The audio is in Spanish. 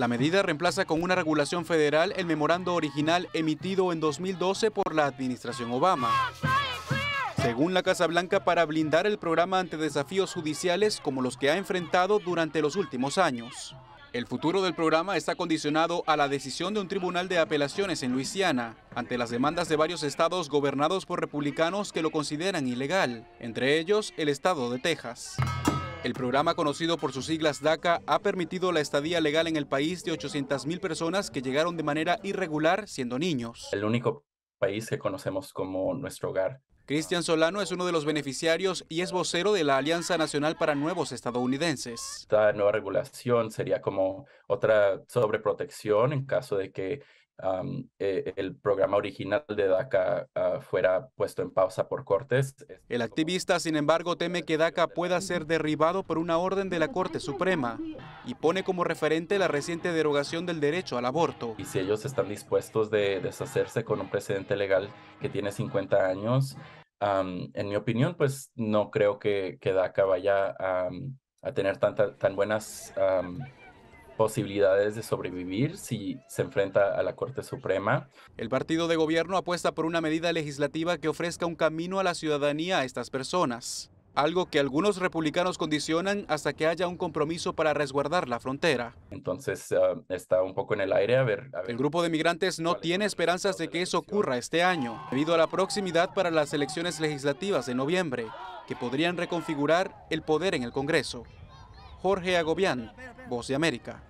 La medida reemplaza con una regulación federal el memorando original emitido en 2012 por la administración Obama. Según la Casa Blanca, para blindar el programa ante desafíos judiciales como los que ha enfrentado durante los últimos años. El futuro del programa está condicionado a la decisión de un tribunal de apelaciones en Luisiana, ante las demandas de varios estados gobernados por republicanos que lo consideran ilegal, entre ellos el estado de Texas. El programa conocido por sus siglas DACA ha permitido la estadía legal en el país de 800.000 personas que llegaron de manera irregular siendo niños. El único país que conocemos como nuestro hogar. Cristian Solano es uno de los beneficiarios y es vocero de la Alianza Nacional para Nuevos Estadounidenses. Esta nueva regulación sería como otra sobreprotección en caso de que eh, el programa original de DACA ah, fuera puesto en pausa por cortes. El activista, sin embargo, teme que DACA pueda ser derribado por una orden de la Corte Suprema y pone como referente la reciente derogación del derecho al aborto. Y si ellos están dispuestos de deshacerse con un precedente legal que tiene 50 años, en mi opinión, pues no creo que, DACA vaya a tener tanta, tan buenas posibilidades de sobrevivir si se enfrenta a la Corte Suprema. El partido de gobierno apuesta por una medida legislativa que ofrezca un camino a la ciudadanía a estas personas, algo que algunos republicanos condicionan hasta que haya un compromiso para resguardar la frontera. Entonces ah, está un poco en el aire a ver, El grupo de migrantes no tiene esperanzas de que eso ocurra este año, debido a la proximidad para las elecciones legislativas de noviembre, que podrían reconfigurar el poder en el Congreso. Jorge Agobián, Voz de América.